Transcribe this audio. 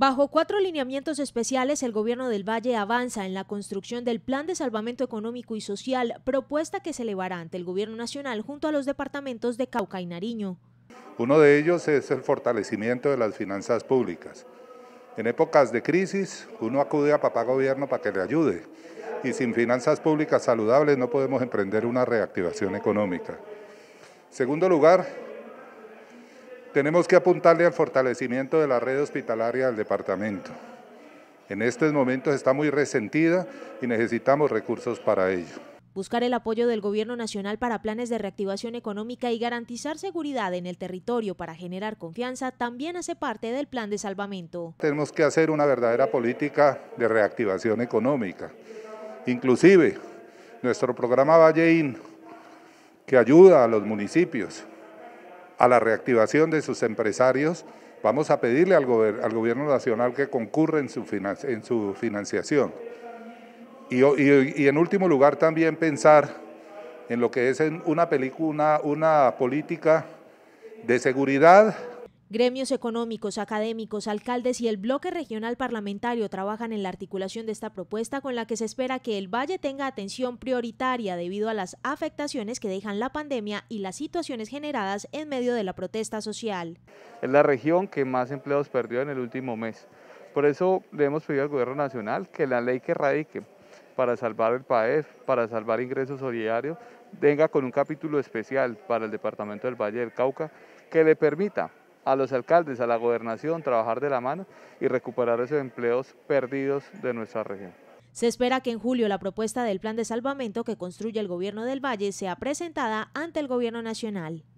Bajo cuatro lineamientos especiales, el gobierno del Valle avanza en la construcción del Plan de Salvamento Económico y Social, propuesta que se elevará ante el Gobierno Nacional junto a los departamentos de Cauca y Nariño. Uno de ellos es el fortalecimiento de las finanzas públicas. En épocas de crisis, uno acude a papá gobierno para que le ayude y sin finanzas públicas saludables no podemos emprender una reactivación económica. Segundo lugar, tenemos que apuntarle al fortalecimiento de la red hospitalaria del departamento. En estos momentos está muy resentida y necesitamos recursos para ello buscar el apoyo del Gobierno Nacional para planes de reactivación económica y garantizar seguridad en el territorio para generar confianza también hace parte del plan de salvamento. Tenemos que hacer una verdadera política de reactivación económica. Inclusive, nuestro programa Valleín, que ayuda a los municipios a la reactivación de sus empresarios, vamos a pedirle al, al gobierno nacional que concurra en su, en su financiación. Y, en último lugar también pensar en lo que es una, película, una política de seguridad Gremios económicos, académicos, alcaldes y el bloque regional parlamentario trabajan en la articulación de esta propuesta con la que se espera que el Valle tenga atención prioritaria debido a las afectaciones que dejan la pandemia y las situaciones generadas en medio de la protesta social. Es la región que más empleos perdió en el último mes. Por eso le hemos pedido al Gobierno Nacional que la ley que radique para salvar el PAEF, para salvar ingresos solidarios, venga con un capítulo especial para el Departamento del Valle del Cauca que le permita a los alcaldes, a la gobernación, trabajar de la mano y recuperar esos empleos perdidos de nuestra región. Se espera que en julio la propuesta del plan de salvamento que construye el gobierno del Valle sea presentada ante el gobierno nacional.